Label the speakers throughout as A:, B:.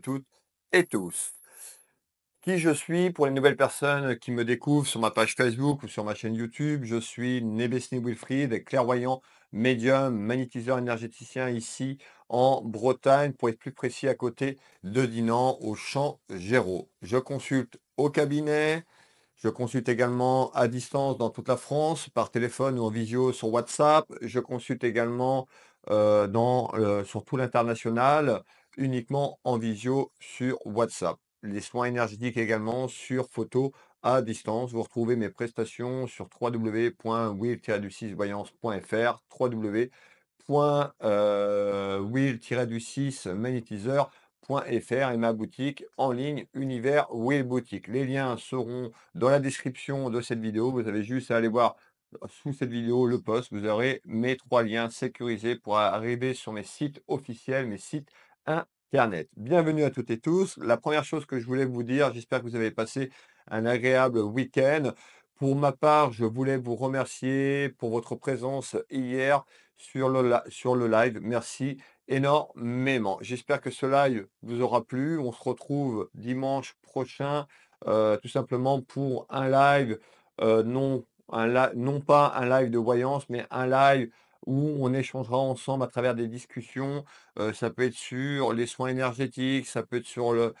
A: toutes et tous. Qui je suis pour les nouvelles personnes qui me découvrent sur ma page Facebook ou sur ma chaîne YouTube Je suis Nébessny Wilfried, clairvoyant, médium, magnétiseur énergéticien ici en Bretagne, pour être plus précis à côté de Dinan, au champ Géraud. Je consulte au cabinet, je consulte également à distance dans toute la France, par téléphone ou en visio sur WhatsApp. Je consulte également euh, dans, euh, sur tout l'international, uniquement en visio sur WhatsApp. Les soins énergétiques également sur photo à distance. Vous retrouvez mes prestations sur www.will-du6voyance.fr, www.will-du6magnétiseur.fr euh, et ma boutique en ligne Univers Will Boutique. Les liens seront dans la description de cette vidéo. Vous avez juste à aller voir sous cette vidéo le poste. Vous aurez mes trois liens sécurisés pour arriver sur mes sites officiels, mes sites Internet. Bienvenue à toutes et tous. La première chose que je voulais vous dire, j'espère que vous avez passé un agréable week-end. Pour ma part, je voulais vous remercier pour votre présence hier sur le, sur le live. Merci énormément. J'espère que ce live vous aura plu. On se retrouve dimanche prochain, euh, tout simplement pour un live, euh, non, un non pas un live de voyance, mais un live où on échangera ensemble à travers des discussions. ça peut être sur les soins énergétiques, ça peut être sur le,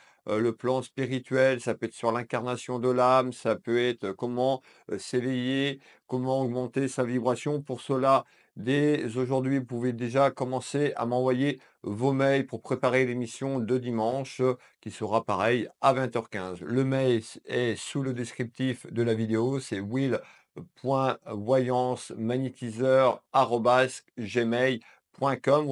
A: plan spirituel, ça peut être sur l'incarnation de l'âme, ça peut être comment s'éveiller, comment augmenter sa vibration. Pour cela, dès aujourd'hui, vous pouvez déjà commencer à m'envoyer vos mails pour préparer l'émission de dimanche qui sera pareil à 20h15. Le mail est sous le descriptif de la vidéo, c'est will voyance Vous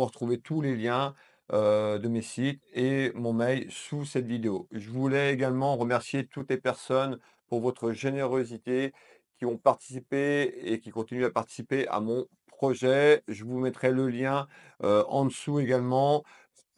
A: retrouvez tous les liens euh, de mes sites et mon mail sous cette vidéo. Je voulais également remercier toutes les personnes pour votre générosité qui ont participé et qui continuent à participer à mon projet. Je vous mettrai le lien euh, en dessous également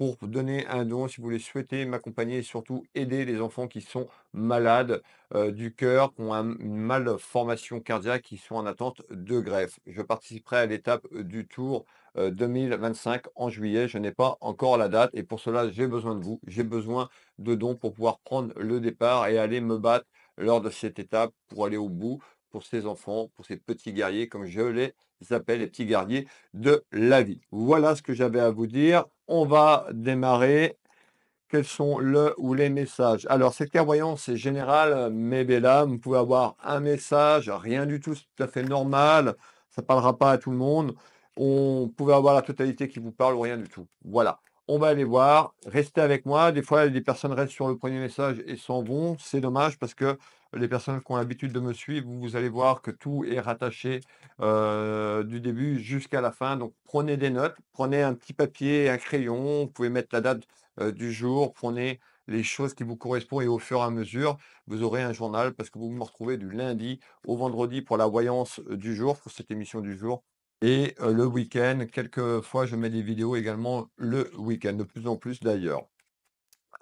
A: pour donner un don si vous voulez souhaitez, m'accompagner et surtout aider les enfants qui sont malades euh, du cœur, qui ont une malformation cardiaque, qui sont en attente de greffe. Je participerai à l'étape euh, du tour 2025 euh, en juillet. Je n'ai pas encore la date et pour cela, j'ai besoin de vous. J'ai besoin de dons pour pouvoir prendre le départ et aller me battre lors de cette étape pour aller au bout, pour ses enfants, pour ses petits guerriers, comme je les appelle, les petits guerriers de la vie. Voilà ce que j'avais à vous dire. On va démarrer. Quels sont le ou les messages Alors, cette clairvoyance est générale, euh, mais ben là, vous pouvez avoir un message, rien du tout, c'est tout à fait normal, ça ne parlera pas à tout le monde. On pouvait avoir la totalité qui vous parle ou rien du tout. Voilà on va aller voir. Restez avec moi. Des fois, des personnes restent sur le premier message et s'en vont. C'est dommage parce que les personnes qui ont l'habitude de me suivre, vous allez voir que tout est rattaché du début jusqu'à la fin. Donc prenez des notes, prenez un petit papier, un crayon, vous pouvez mettre la date du jour, prenez les choses qui vous correspondent et au fur et à mesure, vous aurez un journal parce que vous me retrouvez du lundi au vendredi pour la voyance du jour, pour cette émission du jour. Et le week-end, quelques fois, je mets des vidéos également le week-end, de plus en plus d'ailleurs.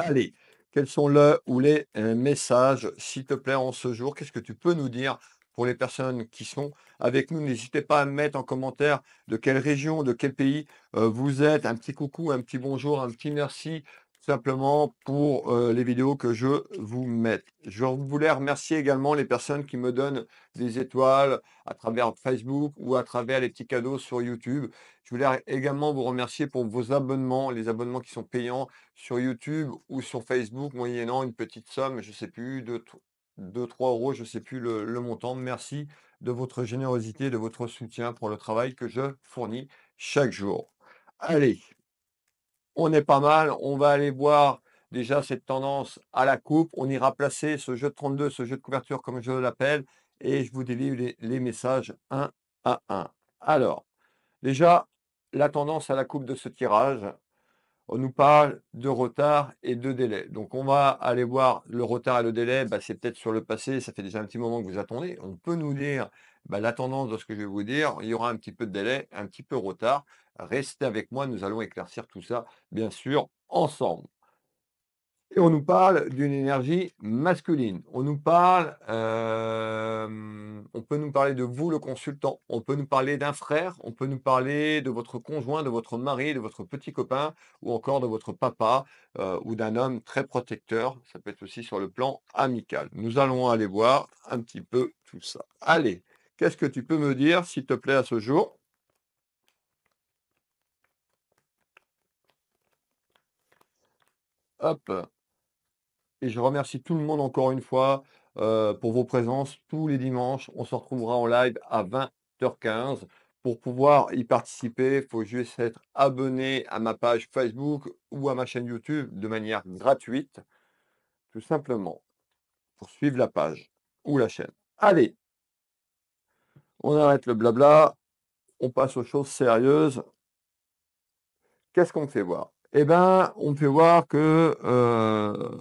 A: Allez, quels sont le ou les euh, messages, s'il te plaît, en ce jour Qu'est-ce que tu peux nous dire pour les personnes qui sont avec nous N'hésitez pas à mettre en commentaire de quelle région, de quel pays euh, vous êtes. Un petit coucou, un petit bonjour, un petit merci simplement pour euh, les vidéos que je vous mets. Je voulais remercier également les personnes qui me donnent des étoiles à travers Facebook ou à travers les petits cadeaux sur YouTube. Je voulais également vous remercier pour vos abonnements, les abonnements qui sont payants sur YouTube ou sur Facebook, moyennant une petite somme, je ne sais plus, de 2-3 euros, je ne sais plus le montant. Merci de votre générosité, de votre soutien pour le travail que je fournis chaque jour. Allez on est pas mal, on va aller voir déjà cette tendance à la coupe, on ira placer ce jeu de 32, ce jeu de couverture comme je l'appelle, et je vous délivre les, messages 1 à 1. Alors, déjà, la tendance à la coupe de ce tirage, on nous parle de retard et de délai. Donc, on va aller voir le retard et le délai, bah, c'est peut-être sur le passé, ça fait déjà un petit moment que vous attendez. On peut nous dire la bah, tendance de ce que je vais vous dire, il y aura un petit peu de délai, un petit peu retard. Restez avec moi, nous allons éclaircir tout ça, bien sûr, ensemble. Et on nous parle d'une énergie masculine. On nous parle, euh, on peut nous parler de vous, le consultant. On peut nous parler d'un frère. On peut nous parler de votre conjoint, de votre mari, de votre petit copain, ou encore de votre papa, euh, ou d'un homme très protecteur. Ça peut être aussi sur le plan amical. Nous allons aller voir un petit peu tout ça. Allez, Qu'est-ce que tu peux me dire, s'il te plaît, à ce jour Hop. Et je remercie tout le monde encore une fois euh, pour vos présences tous les dimanches. On se retrouvera en live à 20h15. Pour pouvoir y participer, il faut juste être abonné à ma page Facebook ou à ma chaîne YouTube de manière gratuite, tout simplement, pour suivre la page ou la chaîne. Allez, on arrête le blabla, on passe aux choses sérieuses. Qu'est-ce qu'on fait voir Eh bien, on fait voir que euh,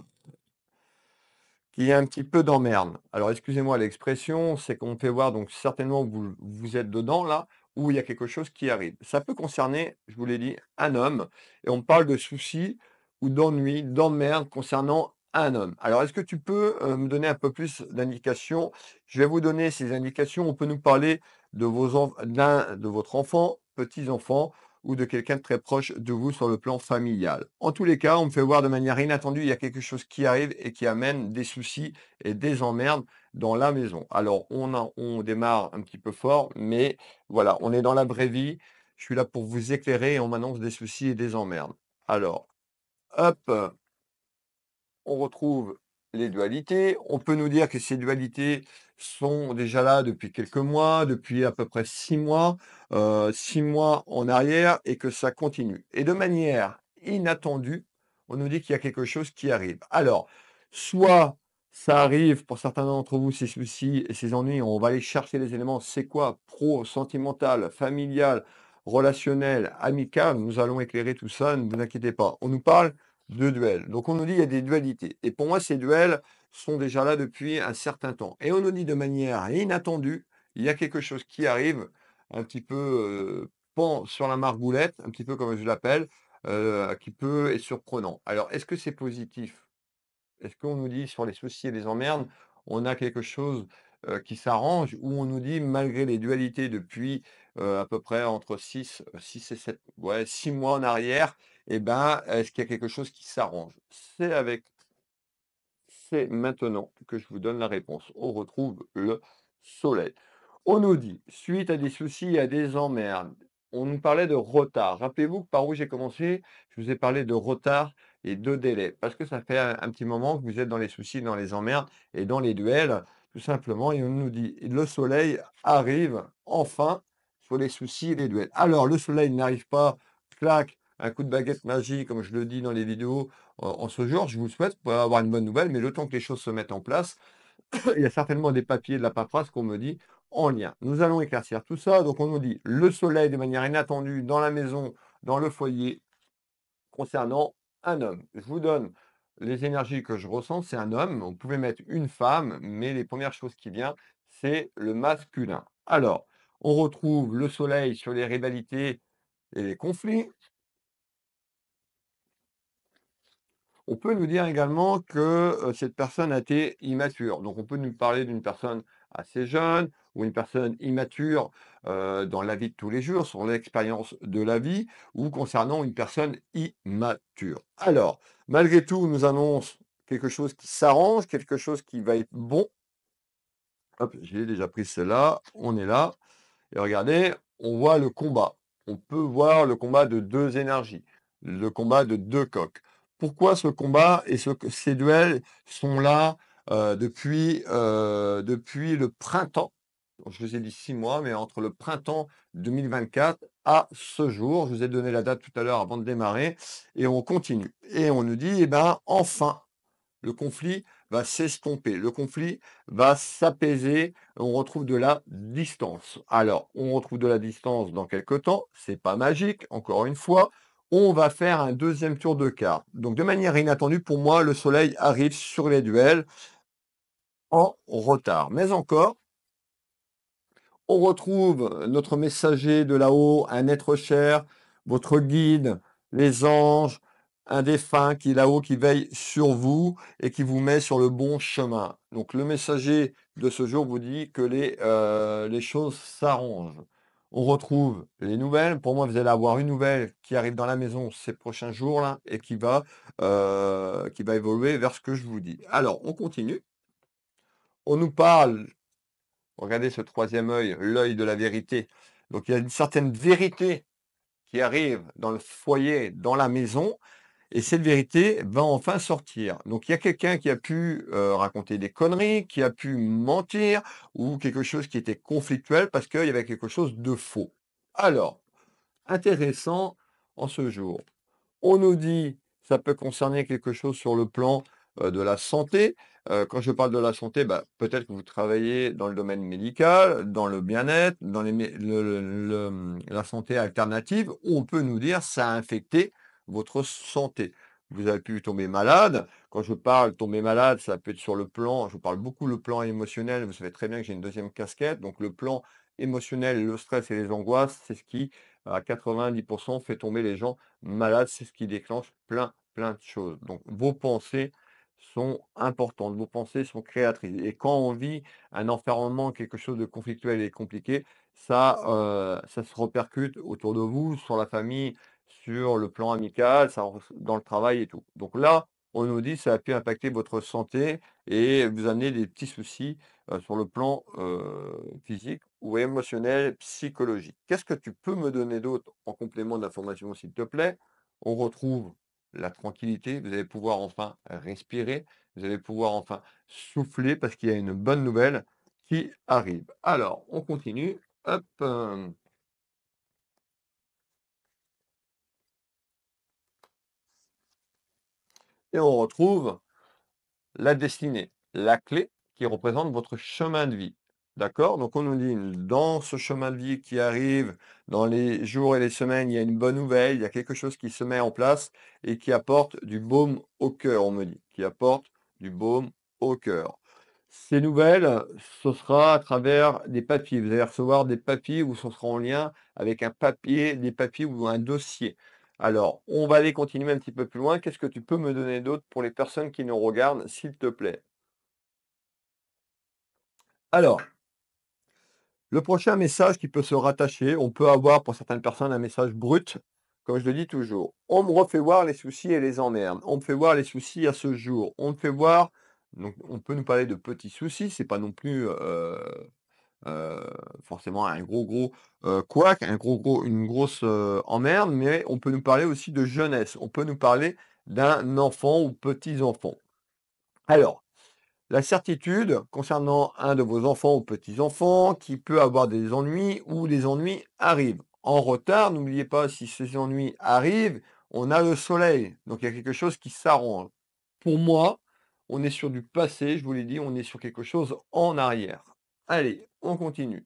A: qu'il y a un petit peu d'emmerde. Alors, excusez-moi l'expression, c'est qu'on fait voir, donc certainement vous, vous êtes dedans là, où il y a quelque chose qui arrive. Ça peut concerner, je vous l'ai dit, un homme, et on parle de soucis ou d'ennuis, d'emmerde concernant homme. Alors, est-ce que tu peux euh, me donner un peu plus d'indications Je vais vous donner ces indications. On peut nous parler de vos d'un de votre enfant, petits-enfants, ou de quelqu'un de très proche de vous sur le plan familial. En tous les cas, on me fait voir de manière inattendue, il y a quelque chose qui arrive et qui amène des soucis et des emmerdes dans la maison. Alors, on, a, on démarre un petit peu fort, mais voilà, on est dans la vraie vie. Je suis là pour vous éclairer et on m'annonce des soucis et des emmerdes. Alors, hop, on retrouve les dualités. On peut nous dire que ces dualités sont déjà là depuis quelques mois, depuis à peu près six mois, euh, six mois en arrière, et que ça continue. Et de manière inattendue, on nous dit qu'il y a quelque chose qui arrive. Alors, soit ça arrive pour certains d'entre vous, ces soucis et ces ennuis, on va aller chercher les éléments, c'est quoi Pro, sentimental, familial, relationnel, amical, nous allons éclairer tout ça, ne vous inquiétez pas. On nous parle de duels. Donc on nous dit il y a des dualités. Et pour moi, ces duels sont déjà là depuis un certain temps. Et on nous dit de manière inattendue, il y a quelque chose qui arrive un petit peu euh, sur la margoulette, un petit peu comme je l'appelle, euh, qui peut être surprenant. Alors, est-ce que c'est positif Est-ce qu'on nous dit sur les soucis et les emmerdes, on a quelque chose euh, qui s'arrange, ou on nous dit, malgré les dualités depuis à peu près entre 6, et 7, ouais, 6 mois en arrière, eh ben, est-ce qu'il y a quelque chose qui s'arrange C'est avec, c'est maintenant que je vous donne la réponse. On retrouve le soleil. On nous dit, suite à des soucis, à des emmerdes, on nous parlait de retard. Rappelez-vous que par où j'ai commencé, je vous ai parlé de retard et de délai, parce que ça fait un, petit moment que vous êtes dans les soucis, dans les emmerdes et dans les duels, tout simplement, et on nous dit, le soleil arrive enfin sur les soucis et les duels. Alors, le soleil n'arrive pas, clac, un coup de baguette magique, comme je le dis dans les vidéos en ce jour. je vous souhaite pour avoir une bonne nouvelle, mais le temps que les choses se mettent en place, il y a certainement des papiers de la paperasse qu'on me dit en lien. Nous allons éclaircir tout ça. Donc on nous dit le soleil de manière inattendue dans la maison, dans le foyer, concernant un homme. Je vous donne les énergies que je ressens, c'est un homme. On pouvait mettre une femme, mais les premières choses qui viennent, c'est le masculin. Alors, on retrouve le soleil sur les rivalités et les conflits. On peut nous dire également que cette personne a été immature. Donc on peut nous parler d'une personne assez jeune ou une personne immature dans la vie de tous les jours, sur l'expérience de la vie, ou concernant une personne immature. Alors, malgré tout, on nous annonce quelque chose qui s'arrange, quelque chose qui va être bon. Hop, j'ai déjà pris cela, on est là. Et regardez, on voit le combat. On peut voir le combat de deux énergies, le combat de deux coques pourquoi ce combat et ce, ces duels sont là euh, depuis, euh, depuis le printemps. Je vous ai dit six mois, mais entre le printemps 2024 à ce jour, je vous ai donné la date tout à l'heure avant de démarrer, et on continue. Et on nous dit, eh ben, enfin, le conflit va s'estomper, le conflit va s'apaiser, on retrouve de la distance. Alors, on retrouve de la distance dans quelques temps, c'est pas magique, encore une fois, on va faire un deuxième tour de cartes. Donc de manière inattendue, pour moi, le soleil arrive sur les duels en retard. Mais encore, on retrouve notre messager de là-haut, un être cher, votre guide, les anges, un défunt qui est là-haut, qui veille sur vous et qui vous met sur le bon chemin. Donc le messager de ce jour vous dit que les, euh, les choses s'arrangent. On retrouve les nouvelles. Pour moi, vous allez avoir une nouvelle qui arrive dans la maison ces prochains jours-là et qui va, euh, qui va évoluer vers ce que je vous dis. Alors, on continue. On nous parle, regardez ce troisième œil, l'œil de la vérité. Donc, il y a une certaine vérité qui arrive dans le foyer, dans la maison, et cette vérité va enfin sortir. Donc il y a quelqu'un qui a pu euh, raconter des conneries, qui a pu mentir, ou quelque chose qui était conflictuel parce qu'il y avait quelque chose de faux. Alors, intéressant en ce jour. On nous dit, ça peut concerner quelque chose sur le plan euh, de la santé. Euh, quand je parle de la santé, bah, peut-être que vous travaillez dans le domaine médical, dans le bien-être, dans la santé alternative. On peut nous dire, ça a infecté votre santé. Vous avez pu tomber malade. Quand je parle tomber malade, ça peut être sur le plan, je vous parle beaucoup le plan émotionnel. Vous savez très bien que j'ai une deuxième casquette. Donc le plan émotionnel, le stress et les angoisses, c'est ce qui, à 90%, fait tomber les gens malades. C'est ce qui déclenche plein, plein de choses. Donc vos pensées sont importantes, vos pensées sont créatrices. Et quand on vit un enfermement, quelque chose de conflictuel et compliqué, ça, euh, ça se repercute autour de vous, sur la famille sur le plan amical, dans le travail et tout. Donc là, on nous dit que ça a pu impacter votre santé et vous amener des petits soucis euh, sur le plan euh, physique ou émotionnel, psychologique. Qu'est-ce que tu peux me donner d'autre en complément d'information, s'il te plaît On retrouve la tranquillité, vous allez pouvoir enfin respirer, vous allez pouvoir enfin souffler parce qu'il y a une bonne nouvelle qui arrive. Alors, on continue. Euh, on retrouve la destinée, la clé qui représente votre chemin de vie. D'accord Donc on nous dit, dans ce chemin de vie qui arrive, dans les jours et les semaines, il y a une bonne nouvelle, il y a quelque chose qui se met en place et qui apporte du baume au cœur, on me dit, qui apporte du baume au cœur. Ces nouvelles, ce sera à travers des papiers. Vous allez recevoir des papiers où ce sera en lien avec un papier, des papiers ou un dossier. Alors, on va aller continuer un petit peu plus loin. Qu'est-ce que tu peux me donner d'autre pour les personnes qui nous regardent, s'il te plaît Alors, le prochain message qui peut se rattacher, on peut avoir pour certaines personnes un message brut, comme je le dis toujours. On me refait voir les soucis et les emmerdes. On me fait voir les soucis à ce jour. On me fait voir. Donc, on peut nous parler de petits soucis. C'est pas non plus. Euh, euh, forcément un gros gros euh, couac, un gros gros une grosse euh, emmerde, mais on peut nous parler aussi de jeunesse, on peut nous parler d'un enfant ou petits enfants. Alors, la certitude concernant un de vos enfants ou petits enfants qui peut avoir des ennuis ou des ennuis arrivent. En retard, n'oubliez pas si ces ennuis arrivent, on a le soleil, donc il y a quelque chose qui s'arrange. Pour moi, on est sur du passé, je vous l'ai dit, on est sur quelque chose en arrière. Allez, on continue.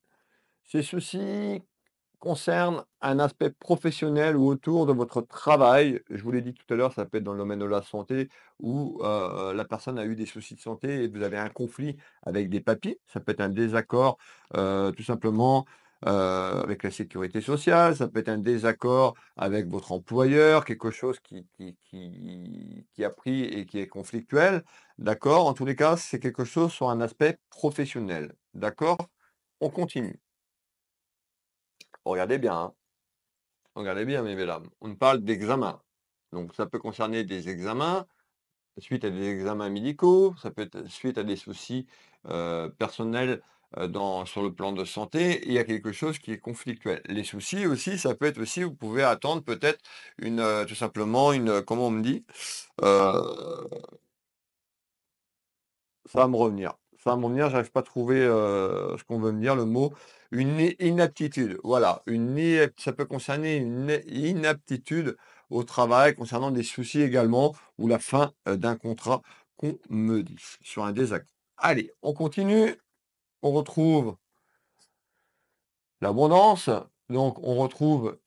A: Ces soucis concernent un aspect professionnel ou autour de votre travail, je vous l'ai dit tout à l'heure, ça peut être dans le domaine de la santé où euh, la personne a eu des soucis de santé et vous avez un conflit avec des papiers, ça peut être un désaccord euh, tout simplement euh, avec la sécurité sociale, ça peut être un désaccord avec votre employeur, quelque chose qui, qui, qui, qui a pris et qui est conflictuel. D'accord En tous les cas, c'est quelque chose sur un aspect professionnel. D'accord on continue. Regardez bien. Hein. Regardez bien, mes là On parle d'examen. Donc, ça peut concerner des examens, suite à des examens médicaux, ça peut être suite à des soucis euh, personnels euh, dans, sur le plan de santé, il y a quelque chose qui est conflictuel. Les soucis aussi, ça peut être aussi, vous pouvez attendre peut-être une, euh, tout simplement une, comment on me dit, ça va me revenir ça mon venir, j'arrive pas à trouver euh, ce qu'on veut me dire, le mot. Une inaptitude, voilà, une, ça peut concerner une inaptitude au travail, concernant des soucis également, ou la fin euh, d'un contrat qu'on me dit sur un désaccord. Allez, on continue. On retrouve l'abondance. Donc, on retrouve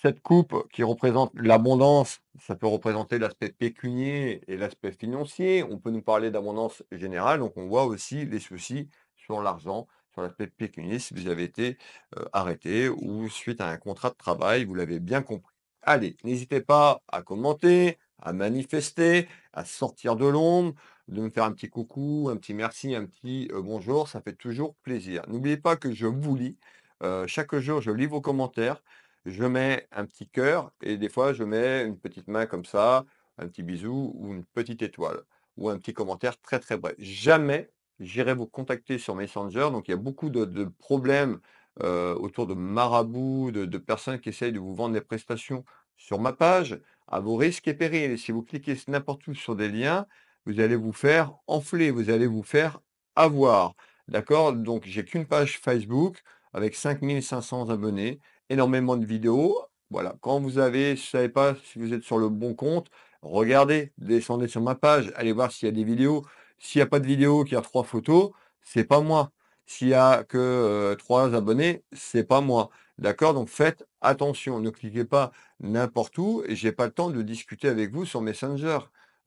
A: cette coupe qui représente l'abondance, ça peut représenter l'aspect pécunier et l'aspect financier. On peut nous parler d'abondance générale, donc on voit aussi les soucis sur l'argent, sur l'aspect pécunier, si vous avez été euh, arrêté ou suite à un contrat de travail, vous l'avez bien compris. Allez, n'hésitez pas à commenter, à manifester, à sortir de l'ombre, de me faire un petit coucou, un petit merci, un petit euh, bonjour, ça fait toujours plaisir. N'oubliez pas que je vous lis. Euh, chaque jour, je lis vos commentaires je mets un petit cœur et des fois je mets une petite main comme ça, un petit bisou ou une petite étoile ou un petit commentaire très très bref. Jamais j'irai vous contacter sur Messenger. Donc il y a beaucoup de, problèmes euh, autour de marabouts, de, personnes qui essayent de vous vendre des prestations sur ma page à vos risques et périls. si vous cliquez n'importe où sur des liens, vous allez vous faire enfler, vous allez vous faire avoir. D'accord Donc j'ai qu'une page Facebook avec 5500 abonnés énormément de vidéos. Voilà, quand vous avez, je ne pas si vous êtes sur le bon compte, regardez, descendez sur ma page, allez voir s'il y a des vidéos. S'il n'y a pas de vidéo, qu'il y a trois photos, c'est pas moi. S'il n'y a que euh, trois abonnés, c'est pas moi. D'accord Donc faites attention, ne cliquez pas n'importe où. Je n'ai pas le temps de discuter avec vous sur Messenger.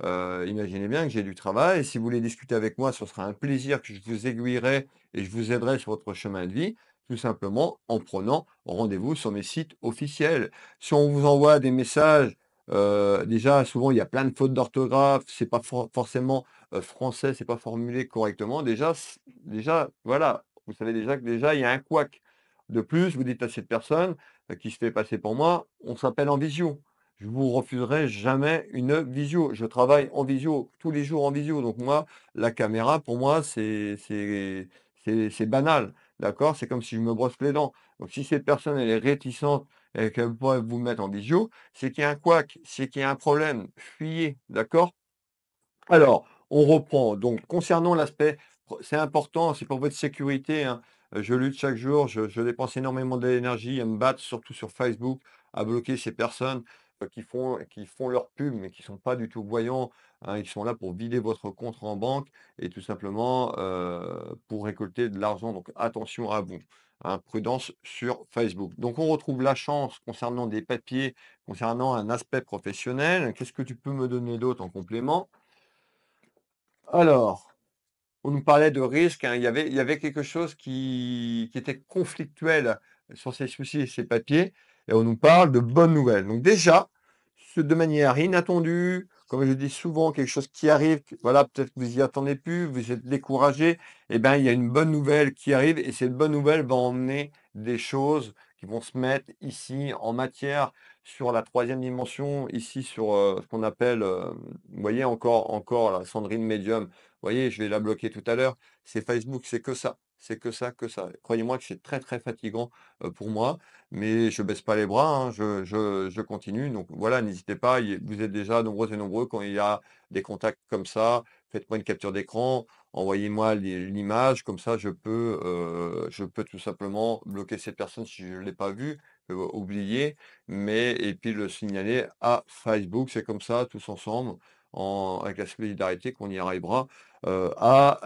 A: Euh, imaginez bien que j'ai du travail. Et si vous voulez discuter avec moi, ce sera un plaisir que je vous aiguillerai et je vous aiderai sur votre chemin de vie tout simplement en prenant rendez-vous sur mes sites officiels. Si on vous envoie des messages, euh, déjà souvent il y a plein de fautes d'orthographe, c'est pas forcément euh, français, c'est pas formulé correctement. Déjà, déjà, voilà, vous savez déjà que déjà il y a un couac. De plus, vous dites à cette personne euh, qui se fait passer pour moi, on s'appelle en visio. Je vous refuserai jamais une visio. Je travaille en visio, tous les jours en visio. Donc moi, la caméra, pour moi, c'est banal. D'accord C'est comme si je me brosse les dents. Donc, si cette personne, est réticente et qu'elle pourrait vous mettre en visio, c'est qu'il y a un couac, c'est qu'il y a un problème. Fuyez. D'accord Alors, on reprend. Donc, concernant l'aspect, c'est important, c'est pour votre sécurité. Hein. Euh, je lutte chaque jour, je, je dépense énormément d'énergie à me battre, surtout sur Facebook, à bloquer ces personnes. Euh, qui font, qui font leur pub, mais qui ne sont pas du tout voyants. Hein, ils sont là pour vider votre compte en banque et tout simplement euh, pour récolter de l'argent. Donc attention à vous. Hein, prudence sur Facebook. Donc on retrouve la chance concernant des papiers, concernant un aspect professionnel. Qu'est-ce que tu peux me donner d'autre en complément Alors, on nous parlait de risque. Hein, il, y avait, y avait quelque chose qui, qui était conflictuel sur ces soucis et ces papiers et on nous parle de bonnes nouvelles. Donc déjà, de manière inattendue, comme je dis souvent, quelque chose qui arrive, voilà, peut-être que vous y attendez plus, vous êtes découragé, et eh bien, il y a une bonne nouvelle qui arrive et cette bonne nouvelle va emmener des choses qui vont se mettre ici en matière sur la troisième dimension, ici sur euh, ce qu'on appelle, euh, vous voyez encore, encore la Sandrine Medium, vous voyez, je vais la bloquer tout à l'heure, c'est Facebook, c'est que ça c'est que ça, que ça. Croyez-moi que c'est très très fatigant pour moi, mais je baisse pas les bras, hein, je, continue. Donc voilà, n'hésitez pas, vous êtes déjà nombreux et nombreux quand il y a des contacts comme ça, faites-moi une capture d'écran, envoyez-moi l'image, comme ça je peux, je peux tout simplement bloquer cette personne si je ne l'ai pas vue oublier, mais et puis le signaler à Facebook, c'est comme ça, tous ensemble, avec la solidarité, qu'on y arrivera à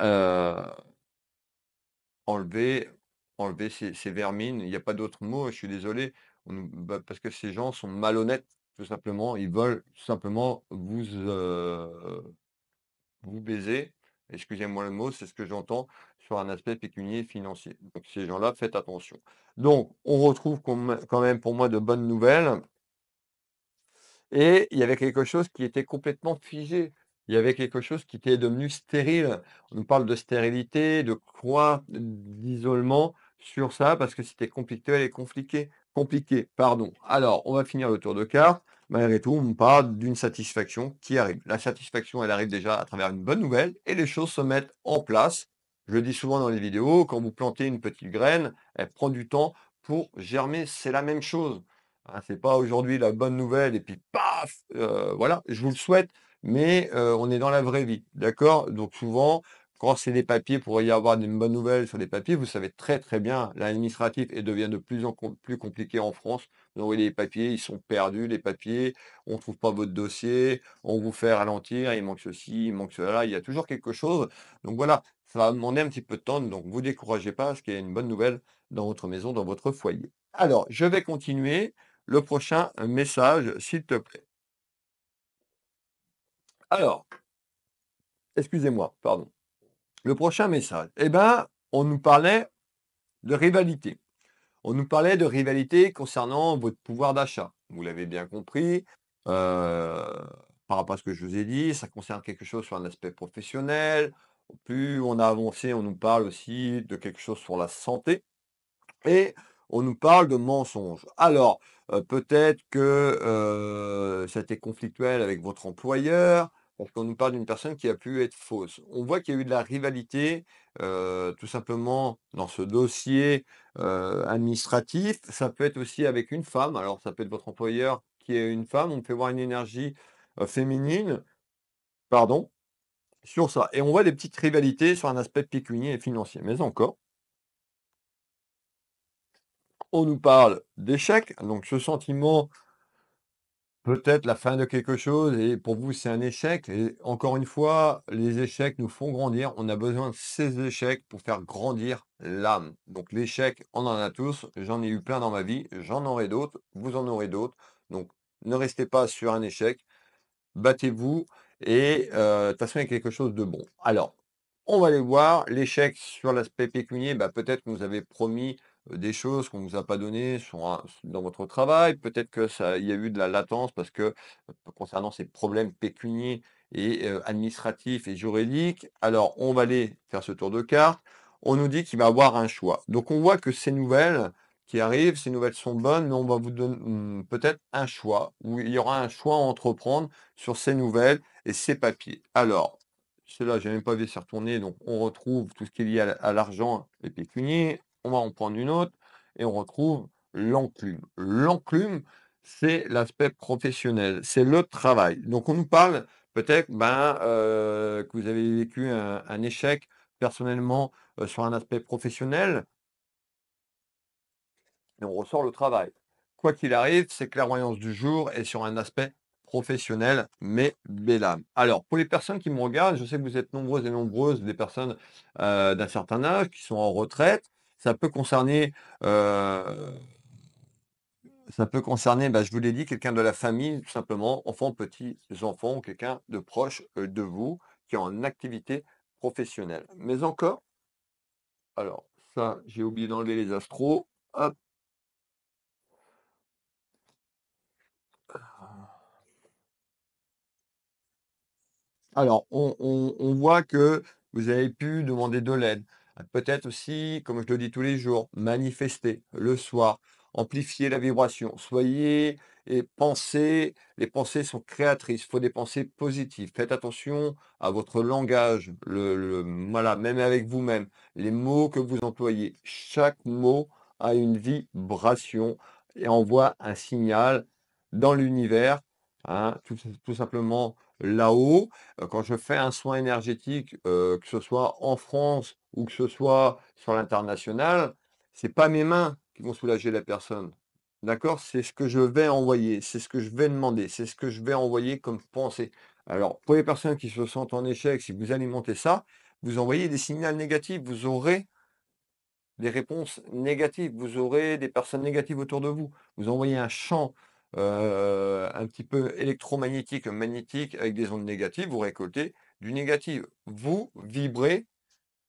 A: enlever, enlever ces, vermines. Il n'y a pas d'autre mot, hein, je suis désolé, bah, parce que ces gens sont malhonnêtes, tout simplement. Ils veulent tout simplement vous, euh, vous baiser. Excusez-moi le mot, c'est ce que j'entends sur un aspect pécunier financier. Donc ces gens-là, faites attention. Donc, on retrouve quand même pour moi de bonnes nouvelles. Et il y avait quelque chose qui était complètement figé il y avait quelque chose qui était devenu stérile. On nous parle de stérilité, de croix, d'isolement sur ça, parce que c'était compliqué, et compliqué. Compliqué, pardon. Alors, on va finir le tour de cartes. Malgré tout, on parle d'une satisfaction qui arrive. La satisfaction, elle arrive déjà à travers une bonne nouvelle et les choses se mettent en place. Je le dis souvent dans les vidéos, quand vous plantez une petite graine, elle prend du temps pour germer. C'est la même chose. Ce hein, c'est pas aujourd'hui la bonne nouvelle et puis paf, euh, voilà. Je vous le souhaite mais on est dans la vraie vie, d'accord Donc souvent, quand c'est des papiers, pour y avoir des bonnes nouvelles sur les papiers, vous savez très très bien, l'administratif devient de plus en plus compliqué en France. Vous les papiers, ils sont perdus, les papiers, on ne trouve pas votre dossier, on vous fait ralentir, il manque ceci, il manque cela, il y a toujours quelque chose. Donc voilà, ça va demander un petit peu de temps, donc vous découragez pas, Ce qu'il y a une bonne nouvelle dans votre maison, dans votre foyer. Alors, je vais continuer. Le prochain message, s'il te plaît. Alors, excusez-moi, pardon. Le prochain message. Eh bien, on nous parlait de rivalité. On nous parlait de rivalité concernant votre pouvoir d'achat. Vous l'avez bien compris. Euh, par rapport à ce que je vous ai dit, ça concerne quelque chose sur un aspect professionnel. Plus on a avancé, on nous parle aussi de quelque chose sur la santé. Et on nous parle de mensonges. Alors, euh, peut-être que c'était euh, conflictuel avec votre employeur, parce qu'on nous parle d'une personne qui a pu être fausse. On voit qu'il y a eu de la rivalité, tout simplement, dans ce dossier administratif. Ça peut être aussi avec une femme. Alors, ça peut être votre employeur qui est une femme. On peut voir une énergie féminine, pardon, sur ça. Et on voit des petites rivalités sur un aspect pécunier et financier. Mais encore, on nous parle d'échec. Donc, ce sentiment peut-être la fin de quelque chose et pour vous c'est un échec. Et encore une fois, les échecs nous font grandir. On a besoin de ces échecs pour faire grandir l'âme. Donc l'échec, on en a tous. J'en ai eu plein dans ma vie. J'en aurai d'autres. Vous en aurez d'autres. Donc ne restez pas sur un échec. Battez-vous et euh, de toute façon il y a quelque chose de bon. Alors, on va aller voir l'échec sur l'aspect pécunier. Bah, peut-être que vous avez promis des choses qu'on ne vous a pas données dans votre travail. Peut-être qu'il y a eu de la latence parce que euh, concernant ces problèmes pécuniers et euh, administratifs et juridiques. Alors, on va aller faire ce tour de carte. On nous dit qu'il va y avoir un choix. Donc, on voit que ces nouvelles qui arrivent, ces nouvelles sont bonnes, mais on va vous donner hmm, peut-être un choix, où il y aura un choix à entreprendre sur ces nouvelles et ces papiers. Alors, cela, je n'ai même pas vu se retourner, donc on retrouve tout ce qui est lié à l'argent et pécunier, on va en une autre et on retrouve l'enclume. L'enclume, c'est l'aspect professionnel, c'est le travail. Donc on nous parle peut-être ben, euh, que vous avez vécu un, échec personnellement euh, sur un aspect professionnel, et on ressort le travail. Quoi qu'il arrive, c'est que la clairvoyance du jour est sur un aspect professionnel, mais âme. Alors, pour les personnes qui me regardent, je sais que vous êtes nombreuses et nombreuses, des personnes euh, d'un certain âge qui sont en retraite, ça peut concerner, euh, ça peut concerner, bah, je vous l'ai dit, quelqu'un de la famille, tout simplement, enfants, petits enfants, quelqu'un de proche euh, de vous qui est en activité professionnelle. Mais encore, alors ça, j'ai oublié d'enlever les astros. Alors, on voit que vous avez pu demander de l'aide. Peut-être aussi, comme je le dis tous les jours, manifester le soir, amplifier la vibration. Soyez et pensez, les pensées sont créatrices, il faut des pensées positives. Faites attention à votre langage, le, voilà, même avec vous-même, les mots que vous employez. Chaque mot a une vibration et envoie un signal dans l'univers, hein, tout simplement là-haut, euh, quand je fais un soin énergétique, euh, que ce soit en France ou que ce soit sur l'international, c'est pas mes mains qui vont soulager la personne. D'accord C'est ce que je vais envoyer, c'est ce que je vais demander, c'est ce que je vais envoyer comme pensée. Alors, pour les personnes qui se sentent en échec, si vous alimentez ça, vous envoyez des signaux négatifs, vous aurez des réponses négatives, vous aurez des personnes négatives autour de vous, vous envoyez un champ euh, un petit peu électromagnétique, magnétique, avec des ondes négatives, vous récoltez du négatif. Vous vibrez,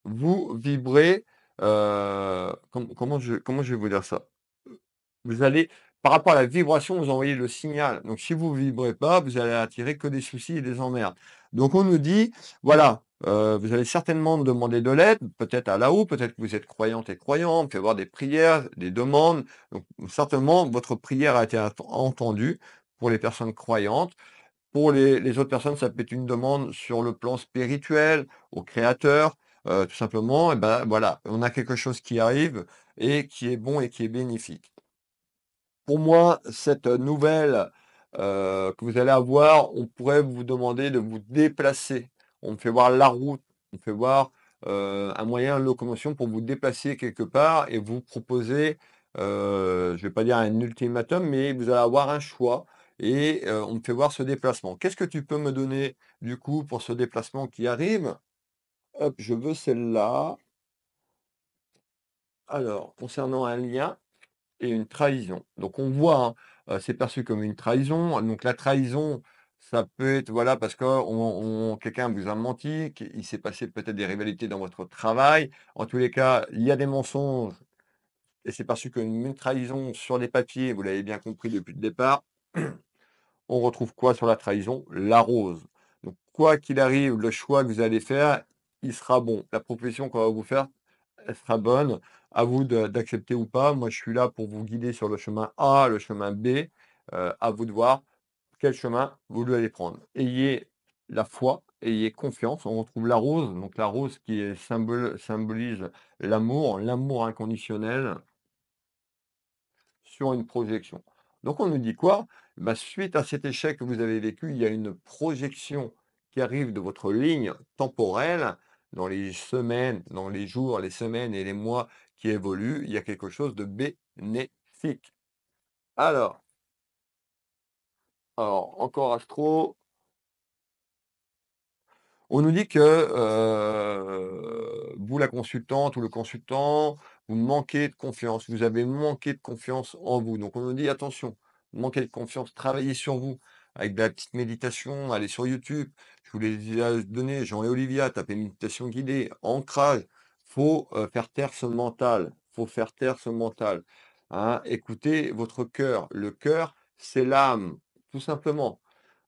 A: vous vibrez, euh, comment, je, comment je vais vous dire ça Vous allez, par rapport à la vibration, vous envoyez le signal. Donc si vous ne vibrez pas, vous allez attirer que des soucis et des emmerdes. Donc on nous dit, voilà, euh, vous allez certainement demander de l'aide, peut-être à là-haut, peut-être que vous êtes croyante et croyant, vous pouvez avoir des prières, des demandes. certainement, votre prière a été entendue pour les personnes croyantes. Pour les, autres personnes, ça peut être une demande sur le plan spirituel, au créateur, euh, tout simplement. Et eh ben voilà, on a quelque chose qui arrive et qui est bon et qui est bénéfique. Pour moi, cette nouvelle euh, que vous allez avoir, on pourrait vous demander de vous déplacer on me fait voir la route, on fait voir un moyen de locomotion pour vous déplacer quelque part et vous proposer, je ne vais pas dire un ultimatum, mais vous allez avoir un choix et on me fait voir ce déplacement. Qu'est-ce que tu peux me donner du coup pour ce déplacement qui arrive Hop, je veux celle-là. Alors, concernant un lien et une trahison. Donc on voit, hein, c'est perçu comme une trahison. Donc la trahison, ça peut être, voilà, parce que quelqu'un vous a menti, qu'il s'est passé peut-être des rivalités dans votre travail. En tous les cas, il y a des mensonges. Et c'est parce qu'une trahison sur les papiers, vous l'avez bien compris depuis le départ, on retrouve quoi sur la trahison La rose. Donc, quoi qu'il arrive, le choix que vous allez faire, il sera bon. La proposition qu'on va vous faire, elle sera bonne. À vous d'accepter ou pas. Moi, je suis là pour vous guider sur le chemin A, le chemin B. Euh, à vous de voir quel chemin vous allez prendre. Ayez la foi, ayez confiance. On retrouve la rose, donc la rose qui est symbole, symbolise l'amour, l'amour inconditionnel sur une projection. Donc on nous dit quoi bah, Suite à cet échec que vous avez vécu, il y a une projection qui arrive de votre ligne temporelle dans les semaines, dans les jours, les semaines et les mois qui évoluent. Il y a quelque chose de bénéfique. Alors, alors, encore Astro. On nous dit que euh, vous, la consultante ou le consultant, vous manquez de confiance, vous avez manqué de confiance en vous. Donc on nous dit attention, manquez de confiance, travaillez sur vous avec de la petite méditation, allez sur YouTube. Je vous les ai donné, Jean et Olivia, tapez méditation guidée, ancrage. Faut euh, faire taire ce mental, faut faire taire ce mental. Hein, écoutez votre cœur. Le cœur, c'est l'âme tout simplement.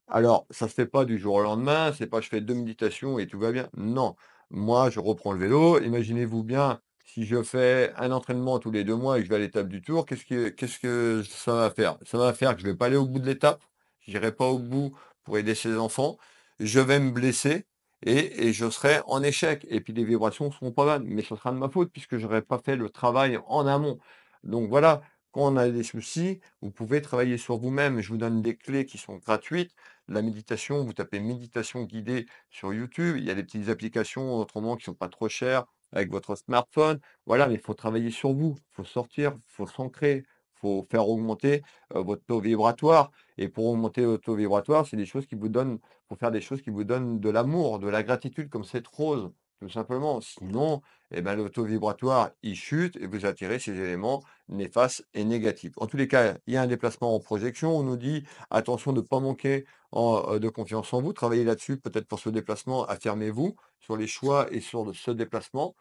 A: Alors, ça ne se fait pas du jour au lendemain, c'est pas je fais deux méditations et tout va bien. Non, moi, je reprends le vélo. Imaginez-vous bien, si je fais un entraînement tous les deux mois et que je vais à l'étape du tour, qu'est-ce que, que ça va faire Ça va faire que je ne vais pas aller au bout de l'étape, je n'irai pas au bout pour aider ces enfants, je vais me blesser et, et, je serai en échec. Et puis les vibrations seront pas mal mais ce sera de ma faute puisque je n'aurai pas fait le travail en amont. Donc voilà, quand on a des soucis, vous pouvez travailler sur vous-même. Je vous donne des clés qui sont gratuites. La méditation, vous tapez méditation guidée sur YouTube. Il y a des petites applications autrement qui ne sont pas trop chères avec votre smartphone. Voilà, mais il faut travailler sur vous. Il faut sortir, il faut s'ancrer, il faut faire augmenter euh, votre taux vibratoire. Et pour augmenter votre taux vibratoire, c'est des choses qui vous donnent, pour faire des choses qui vous donnent de l'amour, de la gratitude, comme cette rose tout simplement. Sinon, eh ben, vibratoire, il chute et vous attirez ces éléments néfastes et négatifs. En tous les cas, il y a un déplacement en projection. On nous dit, attention de ne pas manquer euh, de confiance en vous. Travaillez là-dessus, peut-être pour ce déplacement, affirmez-vous sur les choix et sur ce déplacement.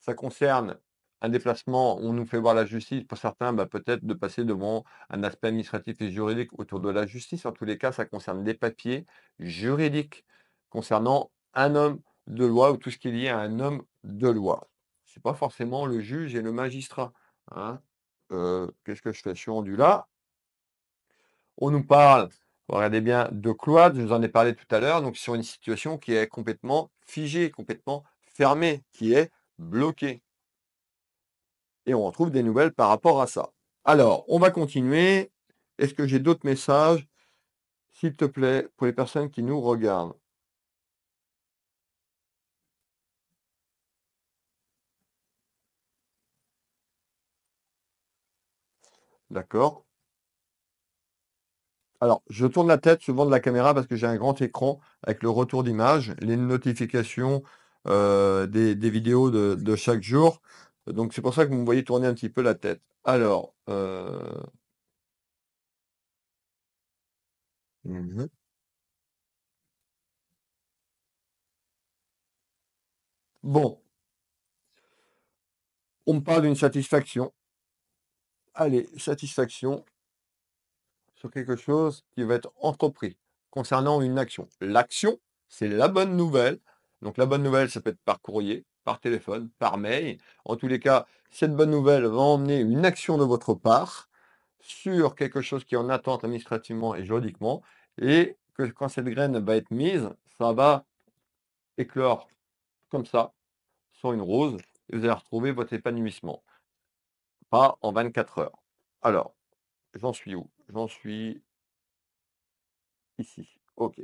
A: Ça concerne un déplacement, où on nous fait voir la justice. Pour certains, bah, peut-être de passer devant un aspect administratif et juridique autour de la justice. En tous les cas, ça concerne des papiers juridiques concernant un homme de loi ou tout ce qui est lié à un homme de loi. Ce n'est pas forcément le juge et le magistrat. Hein. Euh, qu'est-ce que je fais Je suis rendu là. On nous parle, regardez bien, de cloître, je vous en ai parlé tout à l'heure, donc sur une situation qui est complètement figée, complètement fermée, qui est bloquée. Et on retrouve des nouvelles par rapport à ça. Alors, on va continuer. Est-ce que j'ai d'autres messages S'il te plaît, pour les personnes qui nous regardent. D'accord Alors, je tourne la tête souvent de la caméra parce que j'ai un grand écran avec le retour d'image, les notifications euh, des, vidéos de, chaque jour. Donc, c'est pour ça que vous me voyez tourner un petit peu la tête. Alors, euh, mhm. Bon, on me parle d'une satisfaction allez, satisfaction sur quelque chose qui va être entrepris concernant une action. L'action, c'est la bonne nouvelle. Donc la bonne nouvelle, ça peut être par courrier, par téléphone, par mail. En tous les cas, cette bonne nouvelle va emmener une action de votre part sur quelque chose qui est en attente administrativement et juridiquement. Et que quand cette graine va être mise, ça va éclore comme ça, sur une rose, et vous allez retrouver votre épanouissement pas en 24 heures. Alors, j'en suis où J'en suis ici. OK.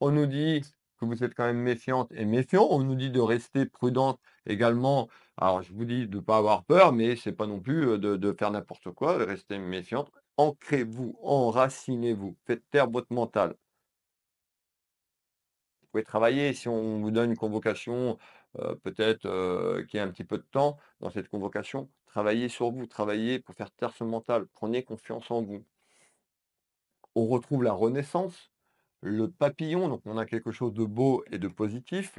A: On nous dit que vous êtes quand même méfiante et méfiant. On nous dit de rester prudente également. Alors, je vous dis de ne pas avoir peur, mais c'est pas non plus euh, de, faire n'importe quoi. rester méfiante. Ancrez-vous, enracinez-vous. Faites taire votre mental. Vous pouvez travailler si on vous donne une convocation euh, peut-être euh, qu'il y a un petit peu de temps dans cette convocation. Travaillez sur vous, travaillez pour faire taire ce mental, prenez confiance en vous. On retrouve la renaissance, le papillon, donc on a quelque chose de beau et de positif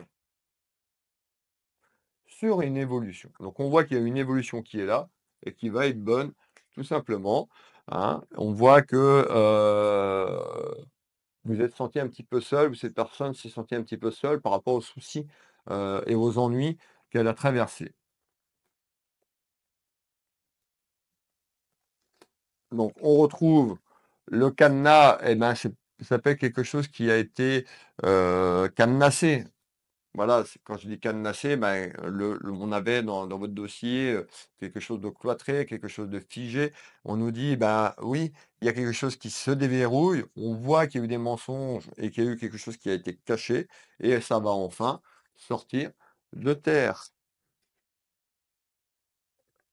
A: sur une évolution. Donc on voit qu'il y a une évolution qui est là et qui va être bonne, tout simplement. Hein. On voit que euh, vous êtes senti un petit peu seul, ou cette personne s'est sentie un petit peu seule par rapport aux soucis euh, et aux ennuis qu'elle a traversés. Donc on retrouve le cadenas, eh ben, ça peut quelque chose qui a été euh, cadenassé. Voilà, quand je dis cadenassé, ben, on avait dans, dans, votre dossier euh, quelque chose de cloîtré, quelque chose de figé. On nous dit, ben oui, il y a quelque chose qui se déverrouille, on voit qu'il y a eu des mensonges et qu'il y a eu quelque chose qui a été caché, et ça va enfin sortir de terre.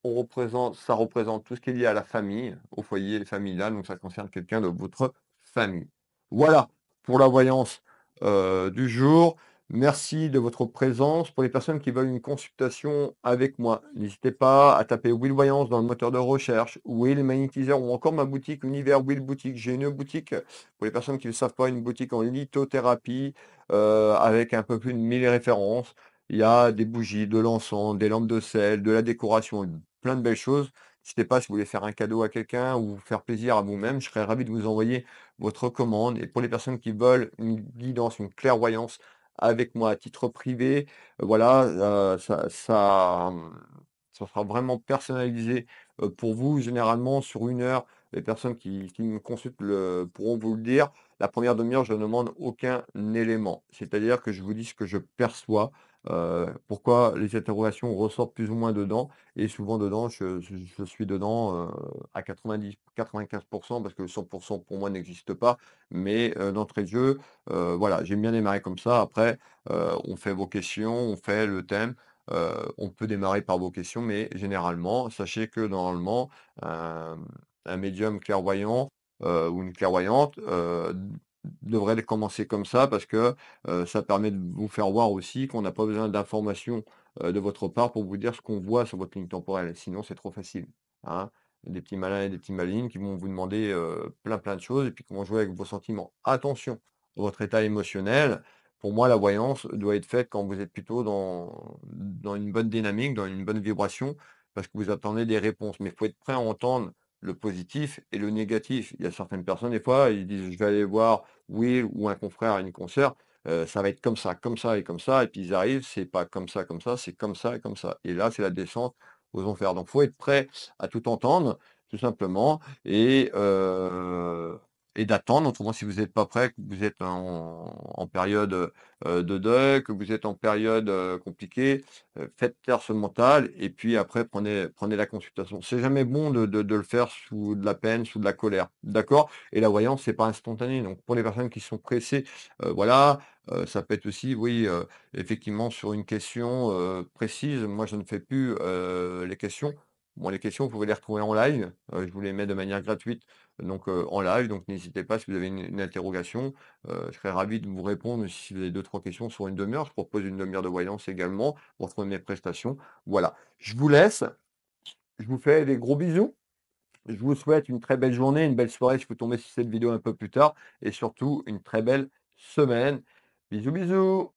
A: On représente, ça représente tout ce qui est lié à la famille, au foyer familial, donc ça concerne quelqu'un de votre famille. Voilà pour la voyance euh, du jour. Merci de votre présence. Pour les personnes qui veulent une consultation avec moi, n'hésitez pas à taper Will Voyance dans le moteur de recherche, Will Magnétiseur ou encore ma boutique Univers Will Boutique. J'ai une boutique, pour les personnes qui ne savent pas, une boutique en lithothérapie euh, avec un peu plus de 1000 références. Il y a des bougies, de l'encens, des lampes de sel, de la décoration, plein de belles choses. N'hésitez pas si vous voulez faire un cadeau à quelqu'un ou faire plaisir à vous-même. Je serais ravi de vous envoyer votre commande. Et pour les personnes qui veulent une guidance, une clairvoyance, avec moi à titre privé. Voilà, ça, mmh, ça, sera vraiment personnalisé pour vous. Généralement, sur une heure, les personnes qui, qui me consultent le, pourront vous le dire. La première demi-heure, je ne demande aucun élément. C'est-à-dire que je vous dis ce que je perçois, euh, pourquoi les interrogations ressortent plus ou moins dedans. Et souvent dedans, je, suis dedans euh, à 90, 95% parce que 100% pour moi n'existe pas. Mais d'entrée de jeu, voilà, j'aime bien démarrer comme ça. Après, euh, on fait vos questions, on fait le thème. on peut démarrer par vos questions, mais généralement, sachez que normalement, un médium clairvoyant ou une clairvoyante devrait commencer comme ça parce que euh, ça permet de vous faire voir aussi qu'on n'a pas besoin d'informations euh, de votre part pour vous dire ce qu'on voit sur votre ligne temporelle. Sinon, c'est trop facile. Hein des petits malins et des petits malines qui vont vous demander euh, plein plein de choses et puis qui vont jouer avec vos sentiments. Attention, votre état émotionnel, pour moi, la voyance doit être faite quand vous êtes plutôt dans, dans une bonne dynamique, dans une bonne vibration, parce que vous attendez des réponses. Mais il faut être prêt à entendre le positif et le négatif. Il y a certaines personnes, des fois, ils disent je vais aller voir Will ou un confrère, une consoeur, ça va être comme ça, comme ça et comme ça, et puis ils arrivent, c'est pas comme ça, comme ça, c'est comme ça et comme ça. Et là, c'est la descente aux enfers. Donc, faut être prêt à tout entendre, tout simplement, et euh, et d'attendre. Autrement, si vous n'êtes pas prêt, que vous êtes en, période de deuil, que vous êtes en période compliquée, faites taire ce mental et puis après prenez, prenez la consultation. C'est jamais bon de, le faire sous de la peine, sous de la colère. D'accord Et la voyance, c'est pas instantané. Donc pour les personnes qui sont pressées, voilà, ça peut être aussi, oui, effectivement, sur une question précise, moi je ne fais plus les questions. Bon, les questions, vous pouvez les retrouver en live. je vous les mets de manière gratuite donc en live. Donc n'hésitez pas si vous avez une, interrogation. je serais ravi de vous répondre si vous avez deux, trois questions sur une demi-heure. Je propose une demi-heure de voyance également pour trouver mes prestations. Voilà. Je vous laisse. Je vous fais des gros bisous. Je vous souhaite une très belle journée, une belle soirée si vous tombez sur cette vidéo un peu plus tard. Et surtout, une très belle semaine. Bisous, bisous